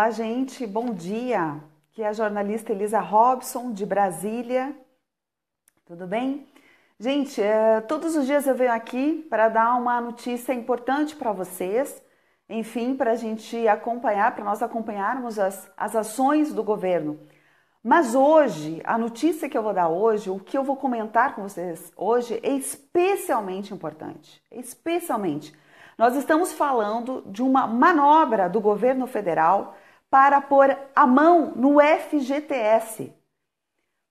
Olá, gente, bom dia. Aqui é a jornalista Elisa Robson, de Brasília. Tudo bem? Gente, eh, todos os dias eu venho aqui para dar uma notícia importante para vocês, enfim, para a gente acompanhar, para nós acompanharmos as, as ações do governo. Mas hoje, a notícia que eu vou dar hoje, o que eu vou comentar com vocês hoje é especialmente importante. Especialmente. Nós estamos falando de uma manobra do governo federal para pôr a mão no FGTS,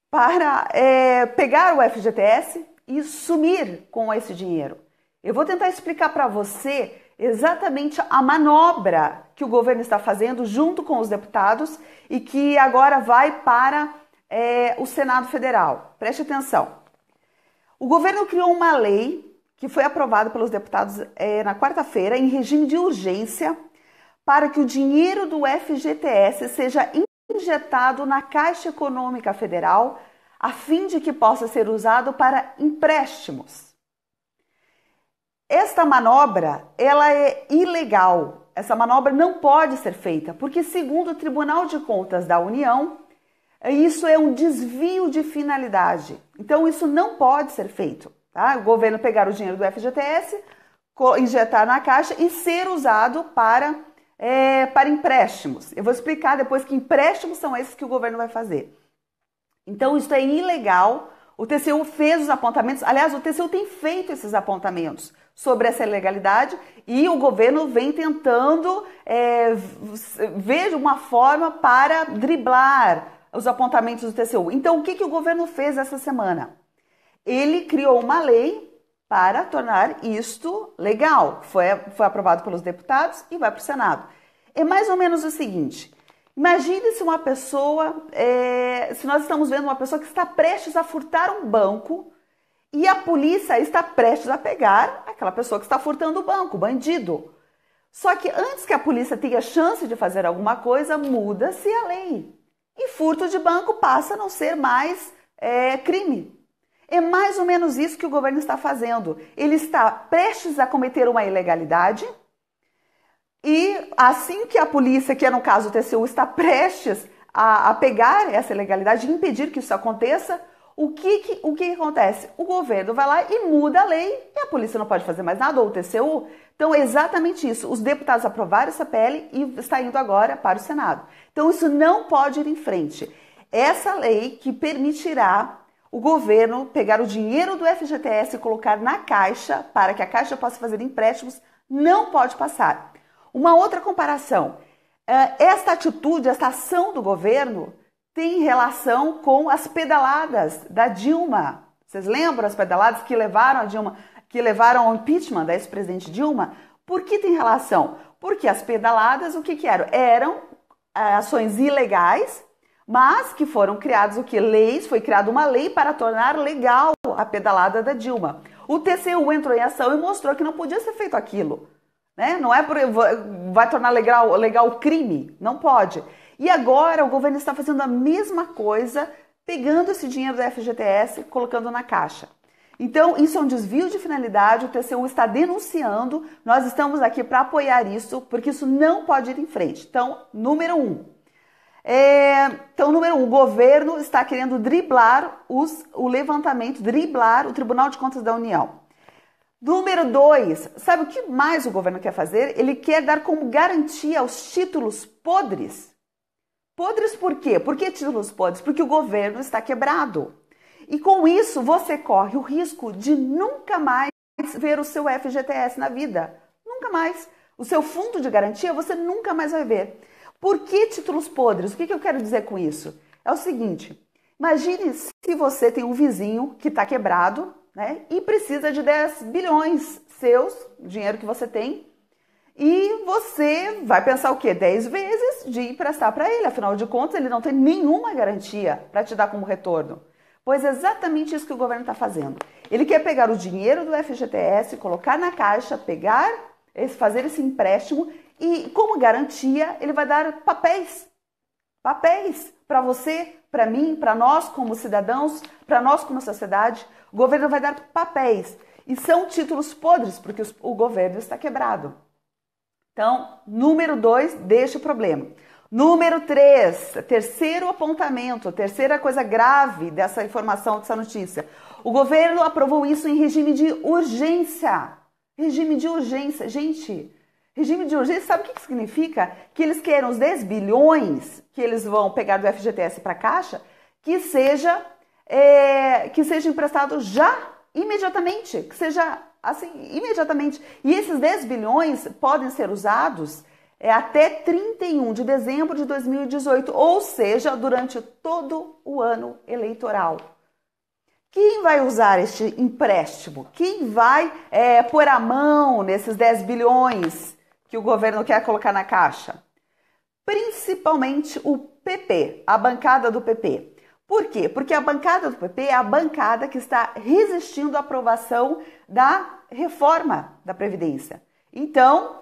para é, pegar o FGTS e sumir com esse dinheiro. Eu vou tentar explicar para você exatamente a manobra que o governo está fazendo junto com os deputados e que agora vai para é, o Senado Federal. Preste atenção. O governo criou uma lei que foi aprovada pelos deputados é, na quarta-feira em regime de urgência para que o dinheiro do FGTS seja injetado na Caixa Econômica Federal, a fim de que possa ser usado para empréstimos. Esta manobra, ela é ilegal. Essa manobra não pode ser feita, porque segundo o Tribunal de Contas da União, isso é um desvio de finalidade. Então isso não pode ser feito, tá? O governo pegar o dinheiro do FGTS, injetar na caixa e ser usado para é, para empréstimos. Eu vou explicar depois que empréstimos são esses que o governo vai fazer. Então, isso é ilegal. O TCU fez os apontamentos, aliás, o TCU tem feito esses apontamentos sobre essa ilegalidade e o governo vem tentando é, ver uma forma para driblar os apontamentos do TCU. Então, o que, que o governo fez essa semana? Ele criou uma lei para tornar isto legal. Foi, foi aprovado pelos deputados e vai para o Senado. É mais ou menos o seguinte: imagine se uma pessoa, é, se nós estamos vendo uma pessoa que está prestes a furtar um banco e a polícia está prestes a pegar aquela pessoa que está furtando o banco, bandido. Só que antes que a polícia tenha chance de fazer alguma coisa, muda-se a lei. E furto de banco passa a não ser mais é, crime. É mais ou menos isso que o governo está fazendo. Ele está prestes a cometer uma ilegalidade e assim que a polícia, que é no caso o TCU, está prestes a, a pegar essa ilegalidade e impedir que isso aconteça, o que, que, o que acontece? O governo vai lá e muda a lei e a polícia não pode fazer mais nada, ou o TCU. Então, é exatamente isso. Os deputados aprovaram essa pele e está indo agora para o Senado. Então, isso não pode ir em frente. Essa lei que permitirá o governo pegar o dinheiro do FGTS e colocar na Caixa para que a Caixa possa fazer empréstimos não pode passar. Uma outra comparação: eh, esta atitude, esta ação do governo tem relação com as pedaladas da Dilma. Vocês lembram as pedaladas que levaram a Dilma, que levaram ao impeachment da ex-presidente Dilma? Por que tem relação? Porque as pedaladas, o que, que eram? Eram eh, ações ilegais mas que foram criados o que? Leis, foi criada uma lei para tornar legal a pedalada da Dilma. O TCU entrou em ação e mostrou que não podia ser feito aquilo. Né? Não é por, vai tornar legal, legal o crime, não pode. E agora o governo está fazendo a mesma coisa, pegando esse dinheiro da FGTS e colocando na caixa. Então, isso é um desvio de finalidade, o TCU está denunciando, nós estamos aqui para apoiar isso, porque isso não pode ir em frente. Então, número um, é, então, número um, o governo está querendo driblar os, o levantamento, driblar o Tribunal de Contas da União. Número dois, sabe o que mais o governo quer fazer? Ele quer dar como garantia aos títulos podres. Podres por quê? Por que títulos podres? Porque o governo está quebrado. E com isso, você corre o risco de nunca mais ver o seu FGTS na vida. Nunca mais. O seu fundo de garantia você nunca mais vai ver. Por que títulos podres? O que, que eu quero dizer com isso? É o seguinte: imagine se você tem um vizinho que está quebrado né, e precisa de 10 bilhões seus, dinheiro que você tem, e você vai pensar o quê? 10 vezes de emprestar para ele, afinal de contas, ele não tem nenhuma garantia para te dar como retorno. Pois é exatamente isso que o governo está fazendo. Ele quer pegar o dinheiro do FGTS, colocar na caixa, pegar, eh, fazer esse empréstimo e como garantia, ele vai dar papéis. Papéis para você, para mim, para nós como cidadãos, para nós como sociedade. O governo vai dar papéis. E são títulos podres, porque o governo está quebrado. Então, número dois, deixa o problema. Número três, terceiro apontamento, terceira coisa grave dessa informação, dessa notícia. O governo aprovou isso em regime de urgência. Regime de urgência. Gente, Regime de urgência, sabe o que significa? Que eles queiram os 10 bilhões que eles vão pegar do FGTS para a Caixa, que seja, é, que seja emprestado já, imediatamente, que seja assim, imediatamente. E esses 10 bilhões podem ser usados é, até 31 de dezembro de 2018, ou seja, durante todo o ano eleitoral. Quem vai usar este empréstimo? Quem vai é, pôr a mão nesses 10 bilhões que o governo quer colocar na caixa? Principalmente o PP, a bancada do PP. Por quê? Porque a bancada do PP é a bancada que está resistindo à aprovação da reforma da Previdência. Então,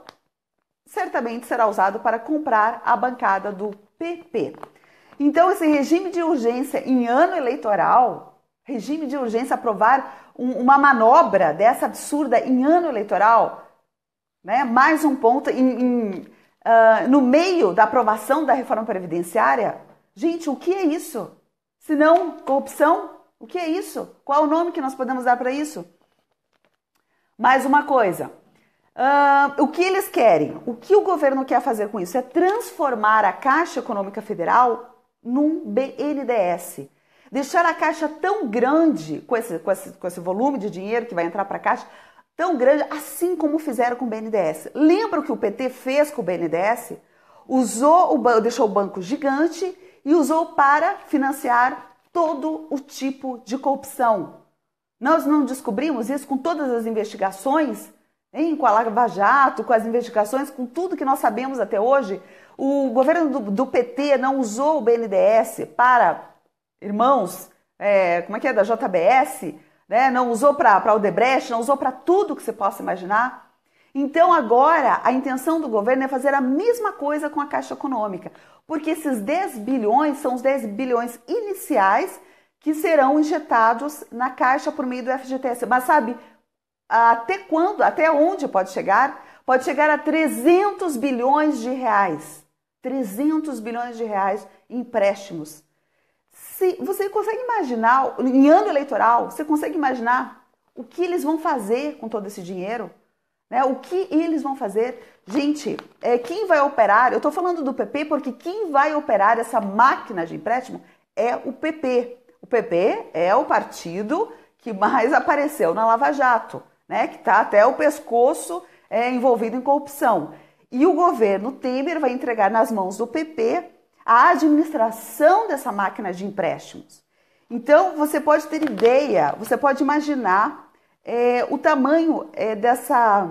certamente será usado para comprar a bancada do PP. Então, esse regime de urgência em ano eleitoral, regime de urgência aprovar um, uma manobra dessa absurda em ano eleitoral, né? Mais um ponto em, em, uh, no meio da aprovação da reforma previdenciária. Gente, o que é isso? Se não corrupção, o que é isso? Qual o nome que nós podemos dar para isso? Mais uma coisa. Uh, o que eles querem? O que o governo quer fazer com isso? É transformar a Caixa Econômica Federal num BNDS Deixar a Caixa tão grande com esse, com esse, com esse volume de dinheiro que vai entrar para a Caixa, tão grande, assim como fizeram com o BNDES. Lembra o que o PT fez com o BNDES? Usou o deixou o banco gigante e usou para financiar todo o tipo de corrupção. Nós não descobrimos isso com todas as investigações, hein? com a Lava Jato, com as investigações, com tudo que nós sabemos até hoje. O governo do, do PT não usou o BNDES para, irmãos, é, como é que é, da JBS, né? não usou para o debreche, não usou para tudo que você possa imaginar. Então, agora, a intenção do governo é fazer a mesma coisa com a Caixa Econômica, porque esses 10 bilhões são os 10 bilhões iniciais que serão injetados na Caixa por meio do FGTS. Mas sabe até quando, até onde pode chegar? Pode chegar a 300 bilhões de reais. 300 bilhões de reais em empréstimos se você consegue imaginar, em ano eleitoral, você consegue imaginar o que eles vão fazer com todo esse dinheiro? Né? O que eles vão fazer? Gente, é, quem vai operar, eu estou falando do PP porque quem vai operar essa máquina de empréstimo é o PP. O PP é o partido que mais apareceu na Lava Jato, né? que está até o pescoço é, envolvido em corrupção. E o governo Temer vai entregar nas mãos do PP a administração dessa máquina de empréstimos. Então, você pode ter ideia, você pode imaginar é, o tamanho é, dessa,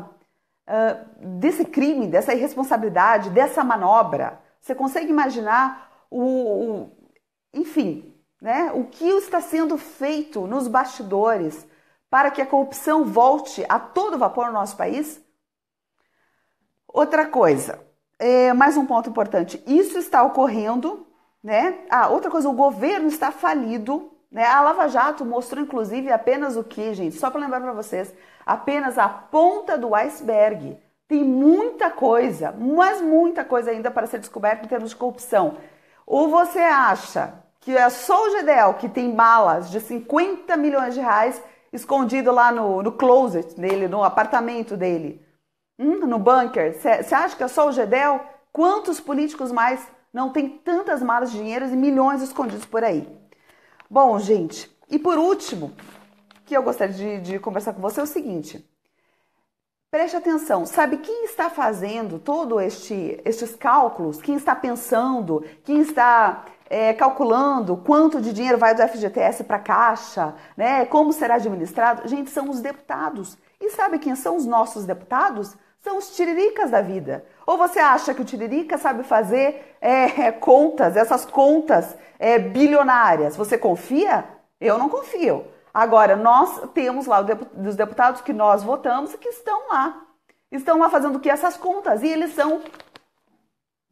uh, desse crime, dessa irresponsabilidade, dessa manobra. Você consegue imaginar o, o enfim, né, o que está sendo feito nos bastidores para que a corrupção volte a todo vapor no nosso país? Outra coisa, é, mais um ponto importante: isso está ocorrendo, né? Ah, outra coisa, o governo está falido. Né? A Lava Jato mostrou, inclusive, apenas o que, gente? Só para lembrar para vocês, apenas a ponta do iceberg. Tem muita coisa, mas muita coisa ainda para ser descoberta em termos de corrupção. Ou você acha que é só o GDL que tem balas de 50 milhões de reais escondido lá no, no closet dele, no apartamento dele? Hum, no bunker. Você acha que é só o Gedel? Quantos políticos mais não tem tantas malas de dinheiro e milhões escondidos por aí? Bom, gente, e por último, que eu gostaria de, de conversar com você é o seguinte. Preste atenção, sabe quem está fazendo todo este estes cálculos? Quem está pensando? Quem está é, calculando quanto de dinheiro vai do FGTS para a Caixa, né? Como será administrado? Gente, são os deputados. E sabe quem são os nossos deputados? São os tiriricas da vida. Ou você acha que o tiririca sabe fazer é, é, contas, essas contas é, bilionárias? Você confia? Eu não confio. Agora, nós temos lá os deputados que nós votamos e que estão lá. Estão lá fazendo o que? Essas contas. E eles são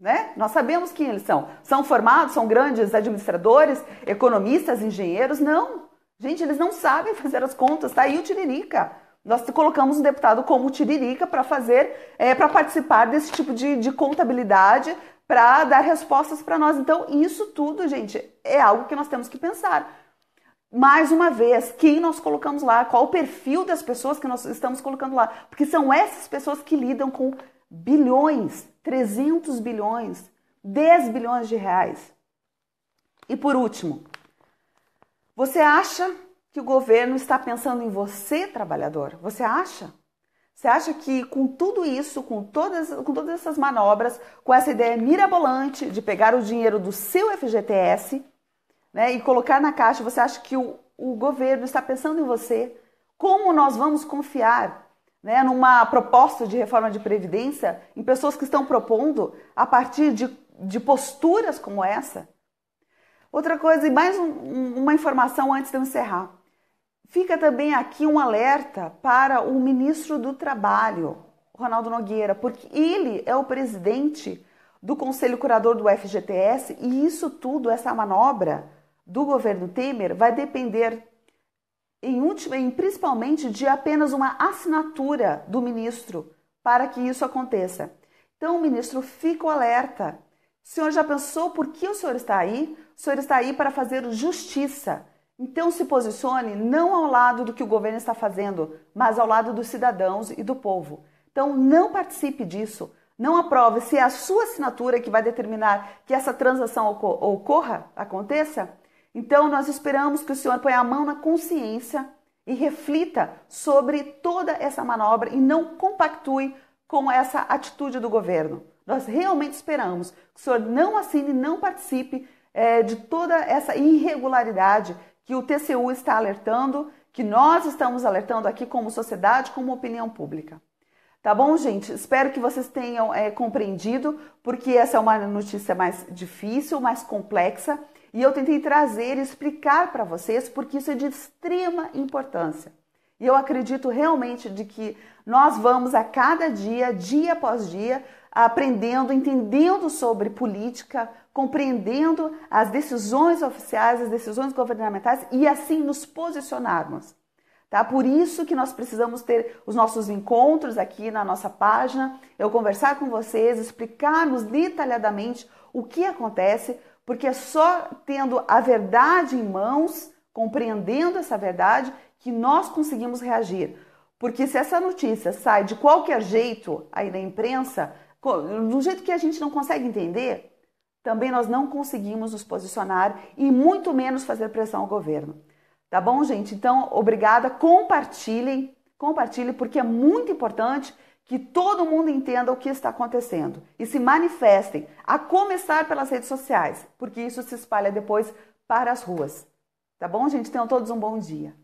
né? Nós sabemos quem eles são. São formados, são grandes administradores, economistas, engenheiros? Não. Gente, eles não sabem fazer as contas, tá aí o Tiririca. Nós colocamos um deputado como Tiririca para fazer, é, para participar desse tipo de, de contabilidade, para dar respostas para nós. Então, isso tudo, gente, é algo que nós temos que pensar. Mais uma vez, quem nós colocamos lá, qual o perfil das pessoas que nós estamos colocando lá, porque são essas pessoas que lidam com bilhões, 300 bilhões, 10 bilhões de reais. E por último, você acha que o governo está pensando em você, trabalhador? Você acha? Você acha que com tudo isso, com todas, com todas essas manobras, com essa ideia mirabolante de pegar o dinheiro do seu FGTS né, e colocar na caixa, você acha que o, o governo está pensando em você? Como nós vamos confiar né, numa proposta de reforma de previdência em pessoas que estão propondo a partir de, de posturas como essa? Outra coisa, e mais um, uma informação antes de eu encerrar. Fica também aqui um alerta para o ministro do Trabalho, Ronaldo Nogueira, porque ele é o presidente do Conselho Curador do FGTS e isso tudo, essa manobra do governo Temer, vai depender, em última e principalmente, de apenas uma assinatura do ministro para que isso aconteça. Então, ministro, fica o alerta. O senhor já pensou por que o senhor está aí? O senhor está aí para fazer justiça então se posicione não ao lado do que o governo está fazendo, mas ao lado dos cidadãos e do povo. Então não participe disso, não aprove. Se é a sua assinatura que vai determinar que essa transação ocorra, aconteça, então nós esperamos que o senhor ponha a mão na consciência e reflita sobre toda essa manobra e não compactue com essa atitude do governo. Nós realmente esperamos que o senhor não assine, não participe é, de toda essa irregularidade que o TCU está alertando, que nós estamos alertando aqui como sociedade, como opinião pública. Tá bom, gente? Espero que vocês tenham é, compreendido, porque essa é uma notícia mais difícil, mais complexa, e eu tentei trazer e explicar para vocês, porque isso é de extrema importância. E eu acredito realmente de que nós vamos a cada dia, dia após dia, aprendendo, entendendo sobre política, compreendendo as decisões oficiais, as decisões governamentais e assim nos posicionarmos. Tá? Por isso que nós precisamos ter os nossos encontros aqui na nossa página, eu conversar com vocês, explicarmos detalhadamente o que acontece, porque é só tendo a verdade em mãos, compreendendo essa verdade, que nós conseguimos reagir. Porque se essa notícia sai de qualquer jeito aí da imprensa, do jeito que a gente não consegue entender, também nós não conseguimos nos posicionar e muito menos fazer pressão ao governo. Tá bom, gente? Então, obrigada. Compartilhem, compartilhem, porque é muito importante que todo mundo entenda o que está acontecendo e se manifestem, a começar pelas redes sociais, porque isso se espalha depois para as ruas. Tá bom, gente? Tenham todos um bom dia.